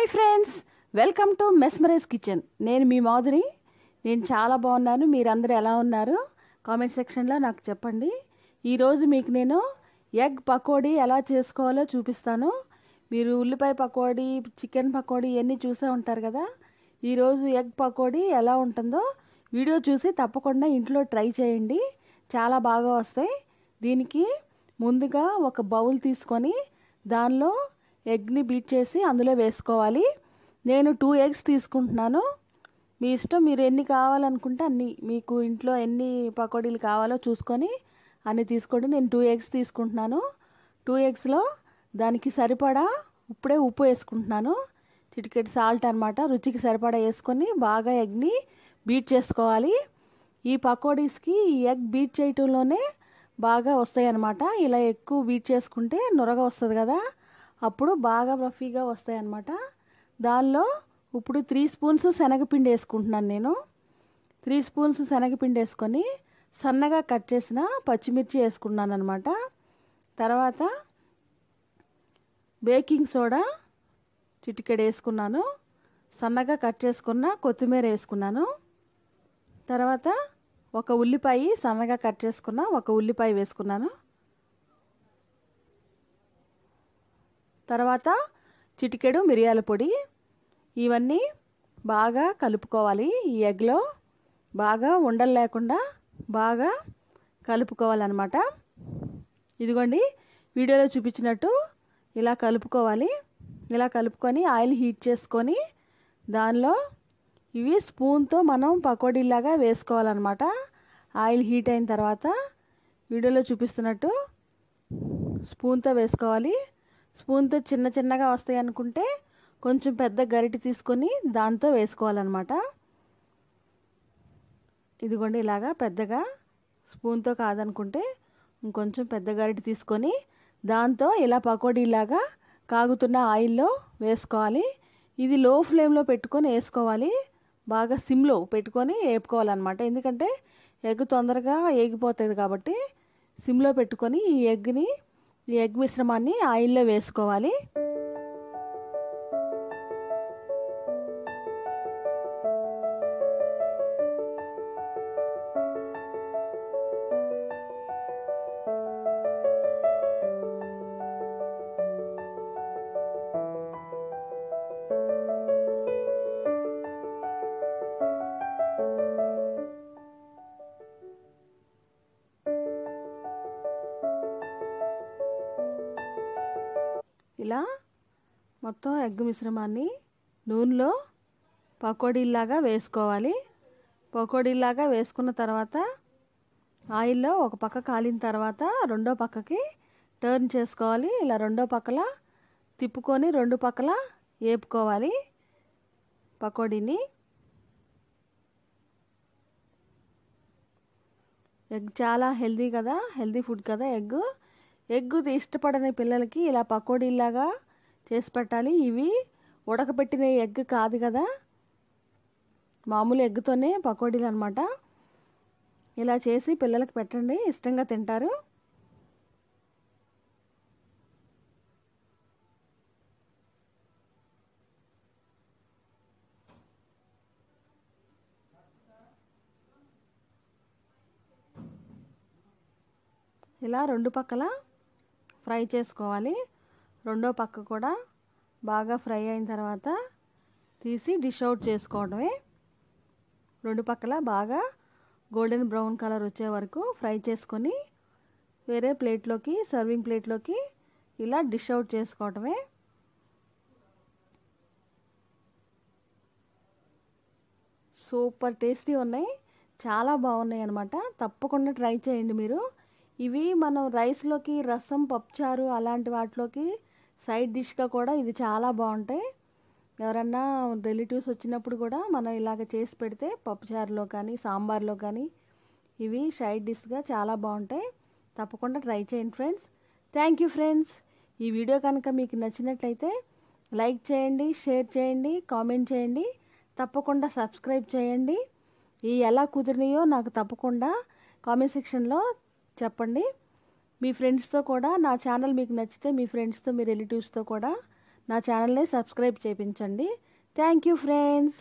hi friends welcome to Mesmerize Kitchen నేను మీ మాధురి నేను చాలా బాగున్నాను మీరందరూ ఎలా ఉన్నారు కామెంట్ సెక్షన్లో నాకు చెప్పండి ఈరోజు మీకు నేను ఎగ్ పకోడీ ఎలా చేసుకోవాలో చూపిస్తాను మీరు ఉల్లిపాయ పకోడీ చికెన్ పకోడీ ఇవన్నీ చూసే ఉంటారు కదా ఈరోజు ఎగ్ పకోడీ ఎలా ఉంటుందో వీడియో చూసి తప్పకుండా ఇంట్లో ట్రై చేయండి చాలా బాగా వస్తాయి దీనికి ముందుగా ఒక బౌల్ తీసుకొని దానిలో ఎగ్ని బీట్ చేసి అందులో వేసుకోవాలి నేను టూ ఎగ్స్ తీసుకుంటున్నాను మీ ఇష్టం మీరు ఎన్ని కావాలనుకుంటే అన్ని మీకు ఇంట్లో ఎన్ని పకోడీలు కావాలో చూసుకొని అన్ని తీసుకోండి నేను టూ ఎగ్స్ తీసుకుంటున్నాను టూ ఎగ్స్లో దానికి సరిపడా ఇప్పుడే ఉప్పు వేసుకుంటున్నాను చిటికెట్ సాల్ట్ అనమాట రుచికి సరిపడా వేసుకొని బాగా ఎగ్ని బీట్ చేసుకోవాలి ఈ పకోడీస్కి ఈ ఎగ్ బీట్ చేయటంలోనే బాగా వస్తాయి అనమాట ఇలా ఎక్కువ బీట్ చేసుకుంటే నొరగ వస్తుంది కదా అప్పుడు బాగా రఫీగా వస్తాయి అనమాట దానిలో ఇప్పుడు త్రీ స్పూన్స్ శనగపిండి వేసుకుంటున్నాను నేను త్రీ స్పూన్స్ శనగపిండి వేసుకొని సన్నగా కట్ చేసిన పచ్చిమిర్చి వేసుకున్నాను అనమాట తర్వాత బేకింగ్ సోడా చిటికెడ వేసుకున్నాను సన్నగా కట్ చేసుకున్న కొత్తిమీర వేసుకున్నాను తర్వాత ఒక ఉల్లిపాయ సన్నగా కట్ చేసుకున్న ఒక ఉల్లిపాయ వేసుకున్నాను తర్వాత చిటికెడు మిరియాల పొడి ఇవన్నీ బాగా కలుపుకోవాలి ఈ ఎగ్లో బాగా ఉండలు లేకుండా బాగా కలుపుకోవాలన్నమాట ఇదిగోండి వీడియోలో చూపించినట్టు ఇలా కలుపుకోవాలి ఇలా కలుపుకొని ఆయిల్ హీట్ చేసుకొని దానిలో ఇవి స్పూన్తో మనం పకోడీలాగా వేసుకోవాలన్నమాట ఆయిల్ హీట్ అయిన తర్వాత వీడియోలో చూపిస్తున్నట్టు స్పూన్తో వేసుకోవాలి స్పూన్తో చిన్న చిన్నగా వస్తాయి అనుకుంటే కొంచెం పెద్ద గరిటి తీసుకొని దాంతో వేసుకోవాలన్నమాట ఇదిగోండి ఇలాగా పెద్దగా స్పూన్తో కాదనుకుంటే ఇంకొంచెం పెద్ద గరిటి తీసుకొని దాంతో ఇలా పకోడీలాగా కాగుతున్న ఆయిల్లో వేసుకోవాలి ఇది లో ఫ్లేమ్లో పెట్టుకొని వేసుకోవాలి బాగా సిమ్లో పెట్టుకొని వేపుకోవాలన్నమాట ఎందుకంటే ఎగ్ తొందరగా ఏగిపోతుంది కాబట్టి సిమ్లో పెట్టుకొని ఈ ఎగ్ని ఈ ఎగ్ మిశ్రమాన్ని ఆయిల్లో వేసుకోవాలి ఇలా మొత్తం ఎగ్ మిశ్రమాన్ని నూనెలో పకోడీలాగా వేసుకోవాలి పకోడీలాగా వేసుకున్న తర్వాత ఆయిల్లో ఒక పక్క కాలిన తర్వాత రెండో పక్కకి టర్న్ చేసుకోవాలి ఇలా రెండో పక్కల తిప్పుకొని రెండు పక్కల వేపుకోవాలి పకోడీని ఎగ్ చాలా హెల్దీ కదా హెల్దీ ఫుడ్ కదా ఎగ్ ఎగ్గుది ఇష్టపడని పిల్లలకి ఇలా పకోడీలాగా చేసి పెట్టాలి ఇవి ఉడకబెట్టిన ఎగ్ కాదు కదా మామూలు ఎగ్గుతోనే పకోడీలు అనమాట ఇలా చేసి పిల్లలకు పెట్టండి ఇష్టంగా తింటారు ఇలా రెండు పక్కల ఫ్రై చేసుకోవాలి రెండో పక్క కూడా బాగా ఫ్రై అయిన తర్వాత తీసి డిష్ అవుట్ చేసుకోవడమే రెండు పక్కల బాగా గోల్డెన్ బ్రౌన్ కలర్ వచ్చే వరకు ఫ్రై చేసుకొని వేరే ప్లేట్లోకి సర్వింగ్ ప్లేట్లోకి ఇలా డిష్ అవుట్ చేసుకోవటమే సూపర్ టేస్టీ ఉన్నాయి చాలా బాగున్నాయి అనమాట తప్పకుండా ట్రై చేయండి మీరు ఇవి మనం రైస్లోకి రసం పప్పుచారు అలాంటి వాటిలోకి సైడ్ డిష్గా కూడా ఇది చాలా బాగుంటాయి ఎవరన్నా రిలేటివ్స్ వచ్చినప్పుడు కూడా మనం ఇలాగ చేసి పెడితే పప్పుచారులో కానీ సాంబార్లో కానీ ఇవి సైడ్ డిష్గా చాలా బాగుంటాయి తప్పకుండా ట్రై చేయండి ఫ్రెండ్స్ థ్యాంక్ యూ ఫ్రెండ్స్ ఈ వీడియో కనుక మీకు నచ్చినట్లయితే లైక్ చేయండి షేర్ చేయండి కామెంట్ చేయండి తప్పకుండా సబ్స్క్రైబ్ చేయండి ఈ ఎలా కుదిరినాయో నాకు తప్పకుండా కామెంట్ సెక్షన్లో చెప్పండి మీ ఫ్రెండ్స్తో కూడా నా ఛానల్ మీకు నచ్చితే మీ ఫ్రెండ్స్తో మీ రిలేటివ్స్తో కూడా నా ఛానల్ని సబ్స్క్రైబ్ చేయించండి థ్యాంక్ యూ ఫ్రెండ్స్